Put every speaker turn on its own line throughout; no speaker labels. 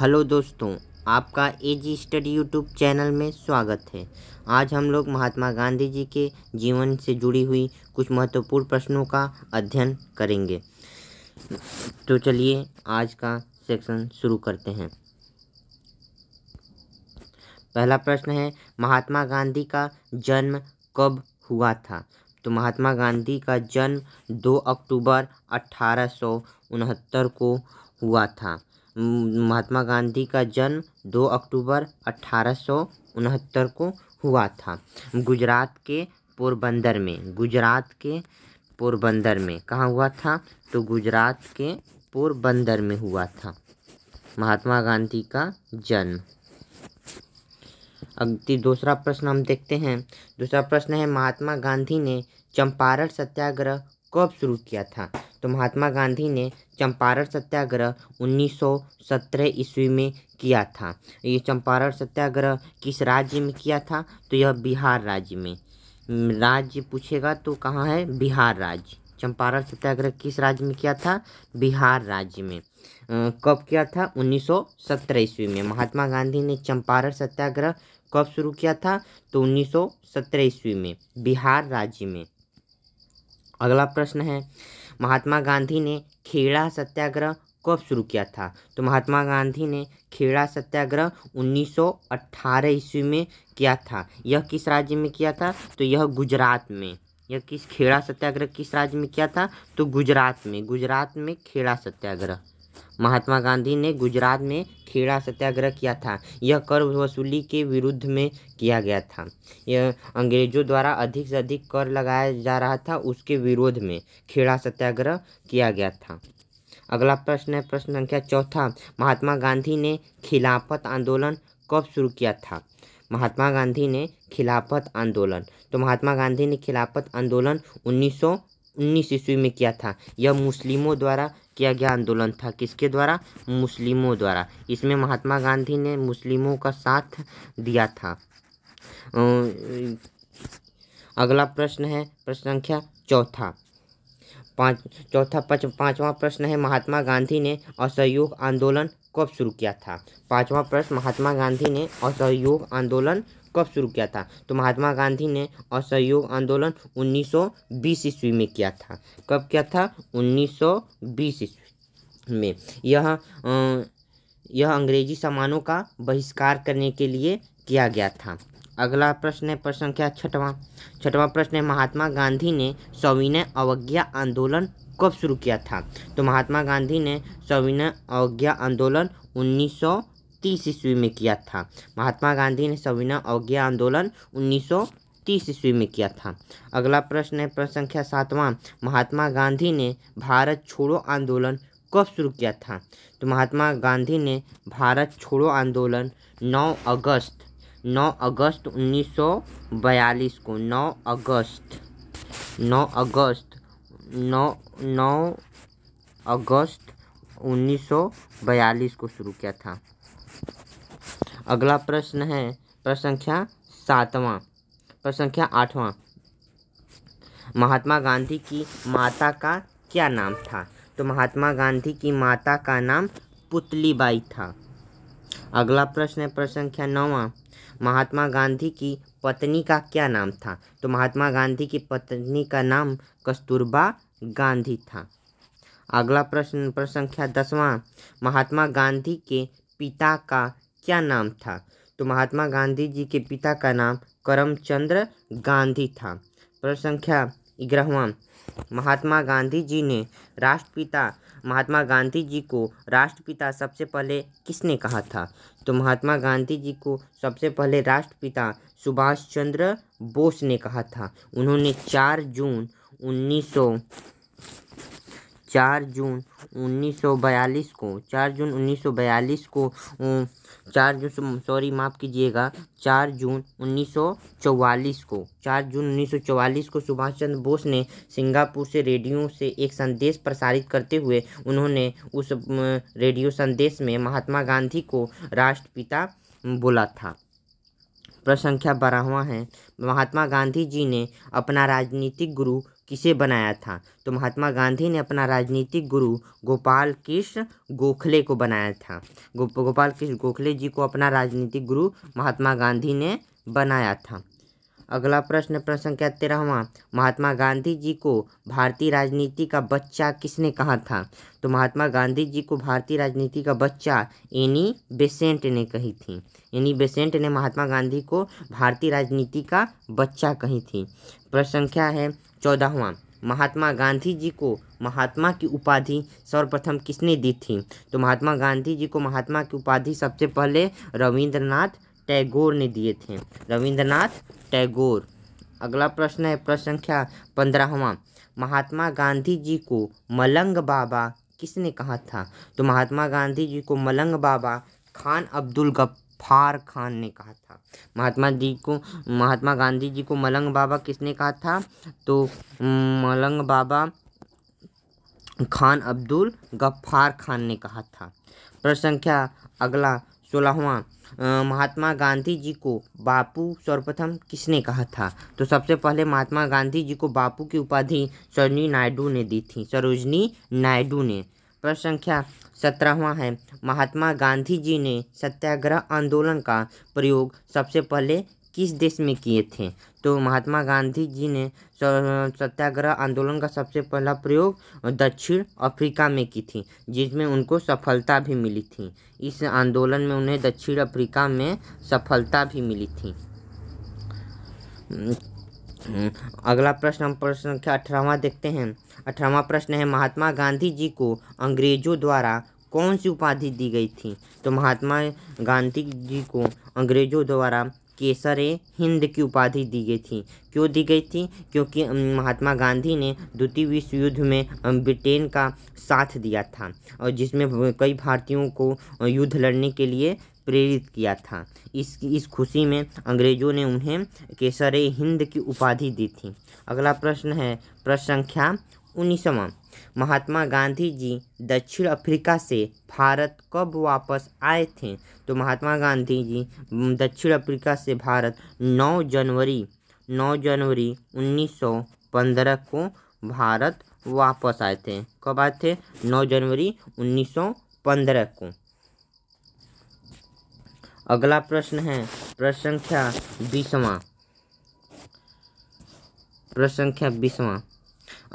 hello दोस्तों आपका जी study YouTube channel में स्वागत है आज हम लोग महात्मा गांधी जी के जीवन से जुड़ी हुई कुछ महत्वपूर्ण प्रश्नों का अध्ययन करेंगे तो चलिए आज का सेक्शन शुरू करते हैं पहला प्रश्न है महात्मा गांधी का जन्म कब हुआ था तो महात्मा गांधी का जन्म 2 अक्टूबर अठारह को हुआ था महात्मा गांधी का जन्म 2 अक्टूबर अट्ठारह को हुआ था गुजरात के पोरबंदर में गुजरात के पोरबंदर में कहाँ हुआ था तो गुजरात के पोरबंदर में हुआ था महात्मा गांधी का जन्म अगति दूसरा प्रश्न हम देखते हैं दूसरा प्रश्न है महात्मा गांधी ने चंपारण सत्याग्रह कब शुरू किया था तो महात्मा गांधी ने चंपारण सत्याग्रह 1917 ईस्वी में किया था ये चंपारण सत्याग्रह किस राज्य में किया था तो यह बिहार राज्य में राज्य पूछेगा तो कहाँ है बिहार राज्य चंपारण सत्याग्रह किस राज्य में किया था बिहार राज्य में कब किया था 1917 ईस्वी में महात्मा गांधी ने चंपारण सत्याग्रह कब शुरू किया था तो 1917 ईस्वी में बिहार राज्य में अगला प्रश्न है महात्मा गांधी ने खेड़ा सत्याग्रह कब शुरू किया था तो महात्मा गांधी ने खेड़ा सत्याग्रह 1918 ईस्वी में किया था यह किस राज्य में किया था तो यह गुजरात में यह किस खेड़ा सत्याग्रह किस राज्य में किया था तो गुजरात में गुजरात में खेड़ा सत्याग्रह महात्मा गांधी ने गुजरात में खेड़ा सत्याग्रह किया था यह कर वसूली के विरुद्ध में किया गया था यह अंग्रेजों द्वारा अधिक से अधिक कर लगाया जा रहा था उसके विरोध में खेड़ा सत्याग्रह किया गया था अगला प्रश्न है प्रश्न संख्या चौथा महात्मा गांधी ने खिलाफत आंदोलन कब शुरू किया था महात्मा गांधी ने खिलाफत आंदोलन तो महात्मा गांधी ने खिलाफत आंदोलन उन्नीस 1919 ईस्वी में किया था यह मुस्लिमों द्वारा किया गया आंदोलन था किसके द्वारा मुस्लिमों द्वारा इसमें महात्मा गांधी ने मुस्लिमों का साथ दिया था अगला प्रश्न है प्रश्न संख्या चौथा पाँच चौथा पच पाँचवा प्रश्न है महात्मा गांधी ने असहयोग आंदोलन कब शुरू किया था पाँचवा प्रश्न महात्मा गांधी ने असहयोग आंदोलन कब शुरू किया था तो महात्मा गांधी ने असहयोग आंदोलन 1920 ईस्वी में किया था कब किया था 1920 ईस्वी में यह यह अंग्रेजी सामानों का बहिष्कार करने के लिए किया गया था अगला प्रश्न है प्रश्न संख्या छठवां छठवां प्रश्न है महात्मा गांधी ने सविनय अवज्ञा आंदोलन कब शुरू किया था तो महात्मा गांधी ने सविनय अवज्ञा आंदोलन उन्नीस 1930 ईस्वी में किया था महात्मा गांधी ने सविना अवज्ञा आंदोलन 1930 ईस्वी में किया था अगला प्रश्न है प्रश्न संख्या सातवां महात्मा गांधी ने भारत छोड़ो आंदोलन कब शुरू किया था तो महात्मा गांधी ने भारत छोड़ो आंदोलन 9 अगस्त 9 अगस्त 1942 को 9 अगस्त 9 अगस्त 9 9 अगस्त 1942 को शुरू किया था अगला प्रश्न है प्रश्न संख्या सातवां प्रश्न संख्या आठवां महात्मा गांधी की माता का क्या नाम था तो महात्मा गांधी की माता का नाम पुतलीबाई था अगला प्रश्न है प्रश्न संख्या नौवा महात्मा गांधी की पत्नी का क्या नाम था तो महात्मा गांधी की पत्नी का नाम कस्तूरबा गांधी था अगला प्रश्न प्रश्न संख्या दसवां महात्मा गांधी के पिता का क्या नाम था तो महात्मा गांधी जी के पिता का नाम करमचंद्र गांधी था प्रश्न संख्या ग्रहवा महात्मा गांधी जी ने राष्ट्रपिता महात्मा गांधी जी को राष्ट्रपिता सबसे पहले किसने कहा था तो महात्मा गांधी जी को सबसे पहले राष्ट्रपिता सुभाष चंद्र बोस ने कहा था उन्होंने चार जून उन्नीस चार जून उन्नीस को चार जून उन्नीस को चार जून सॉरी माफ़ कीजिएगा चार जून उन्नीस को चार जून उन्नीस को सुभाष चंद्र बोस ने सिंगापुर से रेडियो से एक संदेश प्रसारित करते हुए उन्होंने उस रेडियो संदेश में महात्मा गांधी को राष्ट्रपिता बोला था प्रश्न संख्या बारहवा है महात्मा गांधी जी ने अपना राजनीतिक गुरु किसे बनाया था तो महात्मा गांधी ने अपना राजनीतिक गुरु गोपाल कृष्ण गोखले को बनाया था गो, गोपाल कृष्ण गोखले जी को अपना राजनीतिक गुरु महात्मा गांधी ने बनाया था अगला प्रश्न प्रश्न संख्या तेरहवा महात्मा गांधी जी को भारतीय राजनीति का बच्चा किसने कहा था तो महात्मा गांधी जी को भारतीय राजनीति का बच्चा एनी बेसेंट ने कही थी एनी बेसेंट ने महात्मा गांधी को भारतीय राजनीति का बच्चा कही थी प्रश्न संख्या है चौदहवा महात्मा गांधी जी को महात्मा की उपाधि सर्वप्रथम किसने दी थी तो महात्मा गांधी जी को महात्मा की उपाधि सबसे पहले रविंद्रनाथ टैगोर ने दिए थे रविंद्रनाथ टैगोर अगला प्रश्न है प्रश्न संख्या पंद्रहवा महात्मा गांधी जी को मलंग बाबा किसने कहा था तो महात्मा गांधी जी को मलंग बाबा खान अब्दुल गफ्फार खान ने कहा था महात्मा जी को महात्मा गांधी जी को मलंग बाबा किसने कहा था तो मलंग बाबा खान अब्दुल गफ्फार खान ने कहा था प्रश्न संख्या अगला सोलहवा महात्मा गांधी जी को बापू सर्वप्रथम किसने कहा था तो सबसे पहले महात्मा गांधी जी को बापू की उपाधि सरोजनी नायडू ने दी थी सरोजनी नायडू ने प्रश्न संख्या सत्रहवा है महात्मा गांधी जी ने सत्याग्रह आंदोलन का प्रयोग सबसे पहले किस देश में किए थे तो महात्मा गांधी जी ने सत्याग्रह आंदोलन का सबसे पहला प्रयोग दक्षिण अफ्रीका में की थी जिसमें उनको सफलता भी मिली थी इस आंदोलन में उन्हें दक्षिण अफ्रीका में सफलता भी मिली थी अगला प्रश्न हम प्रश्न संख्या अठारहवा देखते हैं अठारहवा प्रश्न है महात्मा गांधी जी को अंग्रेजों द्वारा कौन सी उपाधि दी गई थी तो महात्मा गांधी जी को अंग्रेजों द्वारा केसर ए हिंद की उपाधि दी गई थी क्यों दी गई थी क्योंकि महात्मा गांधी ने द्वितीय विश्व युद्ध में ब्रिटेन का साथ दिया था और जिसमें कई भारतीयों को युद्ध लड़ने के लिए प्रेरित किया था इस इस खुशी में अंग्रेजों ने उन्हें केसर ए हिंद की उपाधि दी थी अगला प्रश्न है प्रश्न संख्या उन्नीसवा महात्मा गांधी जी दक्षिण अफ्रीका से भारत कब वापस आए थे तो महात्मा गांधी जी दक्षिण अफ्रीका से भारत 9 जनवरी 9 जनवरी 1915 को भारत वापस आए थे कब आए थे 9 जनवरी 1915 को अगला प्रश्न है प्रश्न संख्या बीसवा प्रश्न संख्या बीसवा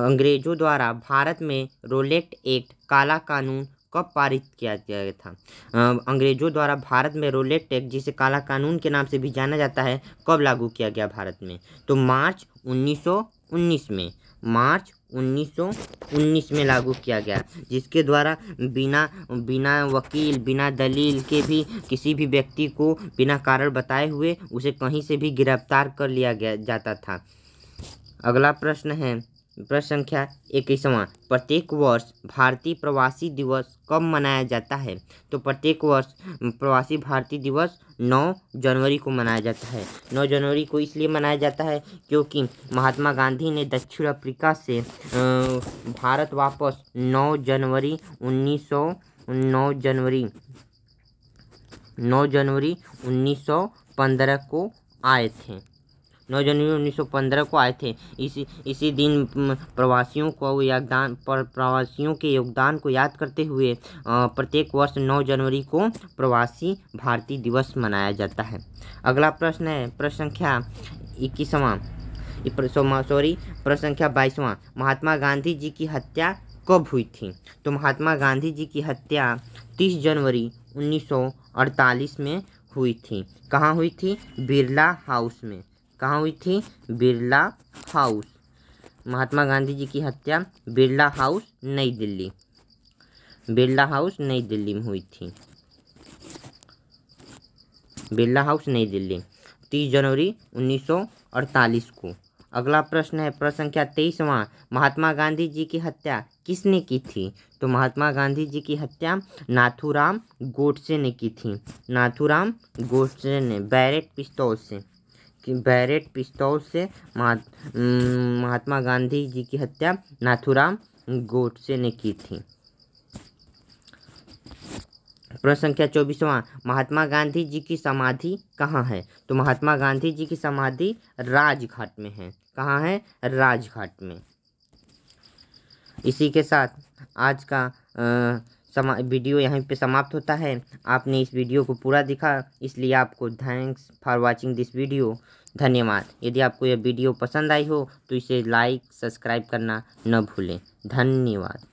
अंग्रेज़ों द्वारा भारत में रोलेट एक्ट काला कानून कब पारित किया गया था अंग्रेज़ों द्वारा भारत में रोलेट एक्ट जिसे काला कानून के नाम से भी जाना जाता है कब लागू किया गया भारत में तो मार्च 1919 में मार्च 1919 में लागू किया गया जिसके द्वारा बिना बिना वकील बिना दलील के भी किसी भी व्यक्ति को बिना कारण बताए हुए उसे कहीं से भी गिरफ्तार कर लिया गया जाता था अगला प्रश्न है प्रश्न संख्या इक्कीसवां प्रत्येक वर्ष भारतीय प्रवासी दिवस कब मनाया जाता है तो प्रत्येक वर्ष प्रवासी भारतीय दिवस 9 जनवरी को मनाया जाता है 9 जनवरी को इसलिए मनाया जाता है क्योंकि महात्मा गांधी ने दक्षिण अफ्रीका से भारत वापस 9 जनवरी 1909 जनवरी 9 जनवरी 1915 को आए थे 9 जनवरी 1915 को आए थे इसी इसी दिन प्रवासियों को योगदान पर प्रवासियों के योगदान को याद करते हुए प्रत्येक वर्ष 9 जनवरी को प्रवासी भारतीय दिवस मनाया जाता है अगला प्रश्न है प्रश्न संख्या इक्कीसवा सॉरी प्रश्न संख्या बाईसवां महात्मा गांधी जी की हत्या कब हुई थी तो महात्मा गांधी जी की हत्या 30 जनवरी 1948 में हुई थी कहाँ हुई थी बिरला हाउस में कहाँ हुई थी बिरला हाउस महात्मा गांधी जी की हत्या बिरला हाउस नई दिल्ली बिरला हाउस नई दिल्ली में हुई थी बिरला हाउस नई दिल्ली तीस जनवरी 1948 को अगला प्रश्न है प्रश्न संख्या तेईसवां महात्मा गांधी जी की हत्या किसने की थी तो महात्मा गांधी जी की हत्या नाथूराम गोडसे ने की थी नाथूराम गोडसे ने बैरेट पिस्तौल से बैरेट पिस्तौल से महात्मा गांधी जी की हत्या नाथुराम गोडसे ने की थी प्रश्न संख्या चौबीसवा महात्मा गांधी जी की समाधि कहाँ है तो महात्मा गांधी जी की समाधि राजघाट में है कहाँ है राजघाट में इसी के साथ आज का आ, समा वीडियो यहीं पे समाप्त होता है आपने इस वीडियो को पूरा देखा इसलिए आपको thanks for watching this video धन्यवाद यदि आपको यह वीडियो पसंद आई हो तो इसे लाइक सब्सक्राइब करना न भूलें धन्यवाद